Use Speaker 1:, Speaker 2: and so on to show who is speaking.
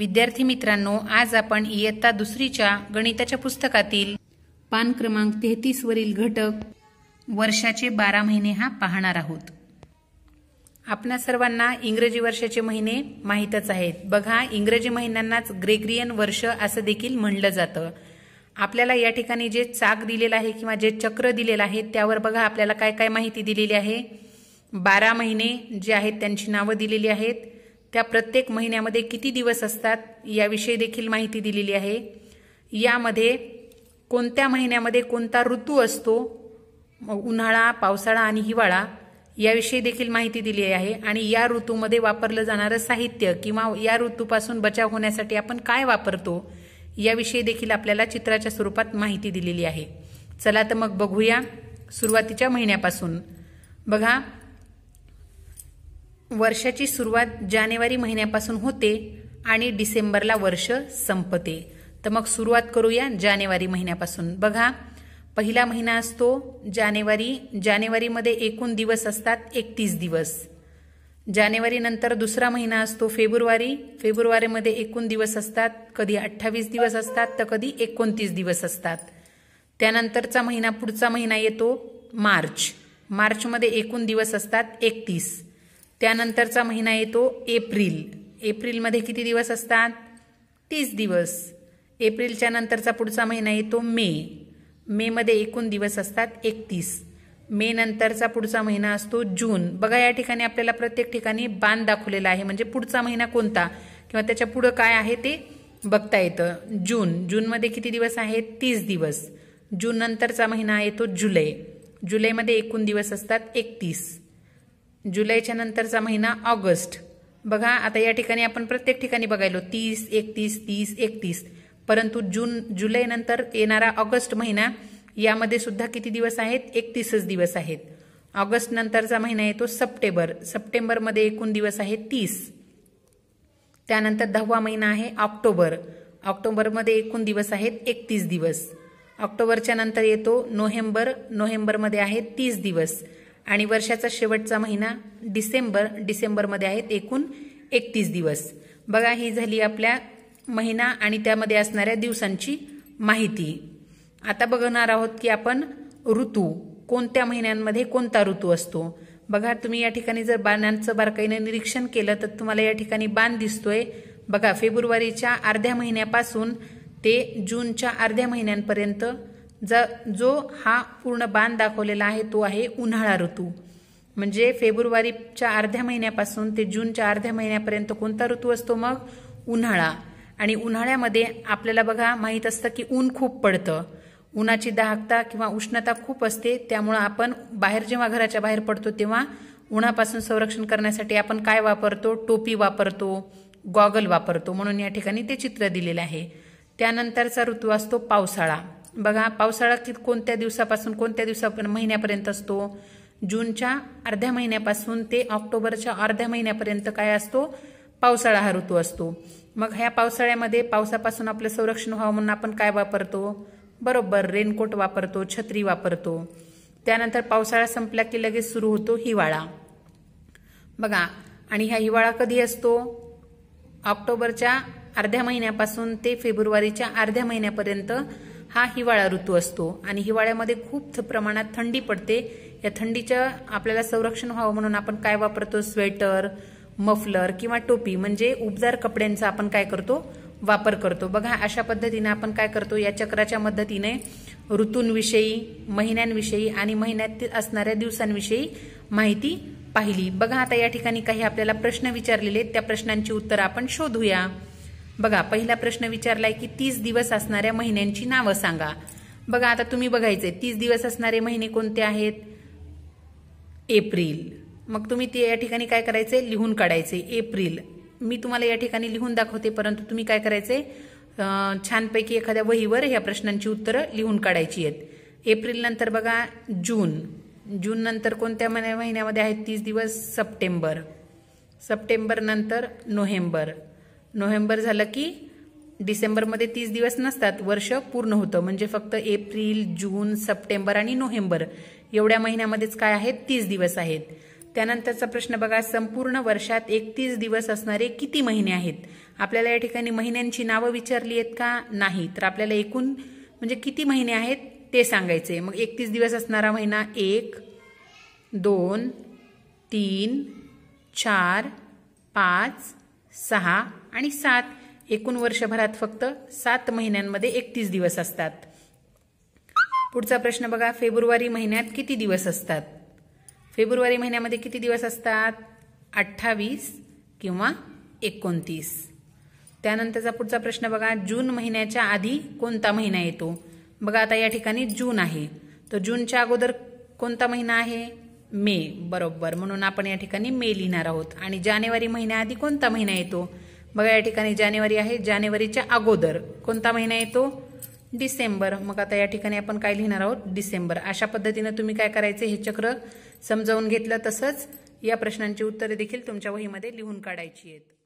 Speaker 1: विद्यार्थी मित्रांनो आज आपण इयत्ता दुसरीच्या गणिताच्या पुस्तकातील पान क्रमांक तेहतीस वरील घटक वर्षाचे बारा महिने हा पाहणार आहोत आपणा सर्वांना इंग्रजी वर्षाचे महिने माहीतच आहेत बघा इंग्रजी महिन्यांनाच ग्रेग्रियन वर्ष असं देखील म्हणलं जातं आपल्याला या ठिकाणी जे चाक दिलेलं आहे किंवा जे चक्र दिलेलं आहे त्यावर बघा आपल्याला काय काय माहिती दिलेली आहे बारा महिने जे आहेत त्यांची नावं दिलेली आहेत त्या प्रत्येक महिन्यामध्ये किती दिवस असतात याविषयी देखील माहिती दिलेली आहे यामध्ये कोणत्या महिन्यामध्ये कोणता ऋतू असतो उन्हाळा पावसाळा आणि हिवाळा याविषयी देखील माहिती दिली आहे आणि या ऋतूमध्ये वापरलं जाणारं साहित्य किंवा या ऋतूपासून बचाव होण्यासाठी आपण काय वापरतो याविषयी देखील आपल्याला चित्राच्या स्वरूपात माहिती दिलेली आहे चला तर मग बघूया सुरुवातीच्या महिन्यापासून बघा वर्षाची सुरुवात जानेवारी महिन्यापासून होते आणि डिसेंबरला वर्ष संपते तर मग सुरुवात करूया जानेवारी महिन्यापासून बघा पहिला महिना असतो जानेवारी जानेवारीमध्ये एकूण दिवस असतात एकतीस दिवस जानेवारीनंतर दुसरा महिना असतो फेब्रुवारी फेब्रुवारीमध्ये एकूण दिवस असतात कधी अठ्ठावीस दिवस असतात तर कधी एकोणतीस दिवस असतात त्यानंतरचा महिना पुढचा महिना येतो मार्च मार्चमध्ये एकूण दिवस असतात एकतीस त्यानंतरचा महिना येतो एप्रिल एप्रिलमध्ये किती दिवस असतात तीस दिवस एप्रिलच्या नंतरचा पुढचा महिना येतो मे मेमध्ये एकूण दिवस असतात एकतीस मे नंतरचा पुढचा महिना असतो जून बघा या ठिकाणी आपल्याला प्रत्येक ठिकाणी बाण दाखवलेला आहे म्हणजे पुढचा महिना कोणता किंवा त्याच्या पुढं काय आहे ते बघता येतं जून जूनमध्ये किती दिवस आहेत तीस दिवस जून नंतरचा महिना येतो जुलै जुलैमध्ये एकूण दिवस असतात एकतीस जुलैच्या नंतरचा महिना ऑगस्ट बघा आता या ठिकाणी आपण प्रत्येक ठिकाणी बघायलो तीस एकतीस तीस एकतीस परंतु जून जुलैनंतर येणारा ऑगस्ट महिना यामध्ये सुद्धा किती दिवस आहेत एकतीसच दिवस आहेत ऑगस्ट नंतरचा महिना येतो सप्टेंबर सप्टेंबरमध्ये एकूण दिवस आहे तीस त्यानंतर दहावा महिना आहे ऑक्टोबर ऑक्टोबरमध्ये एकूण दिवस आहेत एकतीस दिवस ऑक्टोबरच्या नंतर येतो नोव्हेंबर नोव्हेंबरमध्ये आहे तीस दिवस आणि वर्षाचा शेवटचा महिना डिसेंबर डिसेंबरमध्ये आहेत एकूण एकतीस दिवस बघा ही झाली आपल्या महिना आणि त्यामध्ये असणाऱ्या दिवसांची माहिती आता बघणार आहोत की आपण ऋतू कोणत्या महिन्यांमध्ये कोणता ऋतू असतो बघा तुम्ही या ठिकाणी जर बाणांचं बारकाईनं निरीक्षण केलं तर तुम्हाला या ठिकाणी बाण दिसतोय बघा फेब्रुवारीच्या अर्ध्या महिन्यापासून ते जूनच्या अर्ध्या महिन्यांपर्यंत ज जो हा पूर्ण बाण दाखवलेला आहे तो आहे उन्हाळा ऋतू म्हणजे फेब्रुवारीच्या अर्ध्या महिन्यापासून ते जूनच्या अर्ध्या महिन्यापर्यंत कोणता ऋतू असतो मग उन्हाळा आणि उन्हाळ्यामध्ये आपल्याला बघा माहीत असतं की ऊन खूप पडतं उन्हाची दाहकता किंवा उष्णता खूप असते त्यामुळं आपण बाहेर जेव्हा घराच्या बाहेर पडतो तेव्हा उन्हापासून संरक्षण करण्यासाठी आपण काय वापरतो टोपी वापरतो गॉगल वापरतो म्हणून या ठिकाणी ते चित्र दिलेलं आहे त्यानंतरचा ऋतू असतो पावसाळा बघा पावसाळा कित कोणत्या दिवसापासून कोणत्या दिवसापर्यंत महिन्यापर्यंत असतो जूनच्या अर्ध्या महिन्यापासून ते ऑक्टोबरच्या अर्ध्या महिन्यापर्यंत काय असतो पावसाळा हा ऋतू असतो मग ह्या पावसाळ्यामध्ये पावसापासून आपलं संरक्षण व्हावं म्हणून आपण काय वापरतो बरोबर रेनकोट वापरतो छत्री वापरतो त्यानंतर पावसाळा संपला की लगेच सुरू होतो हिवाळा बघा आणि हा हिवाळा कधी असतो ऑक्टोबरच्या अर्ध्या महिन्यापासून ते फेब्रुवारीच्या अर्ध्या महिन्यापर्यंत हा हिवाळा ऋतू असतो आणि हिवाळ्यामध्ये खूप प्रमाणात थंडी पडते या थंडीच्या आपल्याला संरक्षण व्हावं म्हणून आपण काय वापरतो स्वेटर मफलर किंवा टोपी म्हणजे उबदार कपड्यांचा आपण काय करतो वापर करतो बघा अशा पद्धतीने आपण काय करतो या चक्राच्या मदतीने ऋतूंविषयी महिन्यांविषयी आणि महिन्यात असणाऱ्या दिवसांविषयी माहिती पाहिली बघा आता या ठिकाणी काही आपल्याला प्रश्न विचारलेले त्या प्रश्नांची उत्तर आपण शोधूया बघा पहिला प्रश्न विचारलाय की तीस दिवस असणाऱ्या महिन्यांची नावं सांगा बघा आता तुम्ही बघायचे तीस दिवस असणारे महिने कोणते आहेत एप्रिल मग तुम्ही ते या ठिकाणी काय करायचे लिहून काढायचे एप्रिल मी तुम्हाला या ठिकाणी लिहून दाखवते परंतु तुम्ही काय करायचे छानपैकी एखाद्या वहीवर ह्या प्रश्नांची उत्तरं लिहून काढायची आहेत एप्रिल नंतर बघा जून जून नंतर कोणत्या महिन्यामध्ये आहेत तीस दिवस सप्टेंबर सप्टेंबर नंतर नोव्हेंबर नोव्हेंबर झालं की डिसेंबरमध्ये तीस दिवस नसतात वर्ष पूर्ण होतं म्हणजे फक्त एप्रिल जून सप्टेंबर आणि नोव्हेंबर एवढ्या महिन्यामध्येच काय आहेत तीस दिवस आहेत त्यानंतरचा प्रश्न बघा संपूर्ण वर्षात एकतीस दिवस असणारे किती महिने आहेत आपल्याला या ठिकाणी महिन्यांची नावं विचारली आहेत का नाही तर आपल्याला एकूण म्हणजे किती महिने आहेत ते सांगायचे मग एकतीस दिवस असणारा महिना एक दोन तीन चार पाच सहा आणि सात एकूण वर्षभरात फक्त सात महिन्यांमध्ये एकतीस दिवस असतात पुढचा प्रश्न बघा फेब्रुवारी महिन्यात किती दिवस असतात फेब्रुवारी महिन्यामध्ये किती दिवस असतात अठ्ठावीस किंवा एकोणतीस त्यानंतरचा पुढचा प्रश्न बघा जून महिन्याच्या आधी कोणता महिना येतो बघा आता या ठिकाणी जून आहे तर जूनच्या अगोदर कोणता महिना आहे मे बरोबर म्हणून आपण या ठिकाणी मे लिहिणार आहोत आणि जानेवारी महिन्याआधी कोणता महिना येतो बघा या ठिकाणी जानेवारी आहे जानेवारीच्या अगोदर कोणता महिना येतो डिसेंबर मग आता या ठिकाणी आपण काय लिहिणार आहोत डिसेंबर अशा पद्धतीनं तुम्ही काय करायचं हे चक्र समजावून घेतलं तसंच या प्रश्नांची उत्तरे देखील तुमच्या वहीमध्ये लिहून काढायची आहेत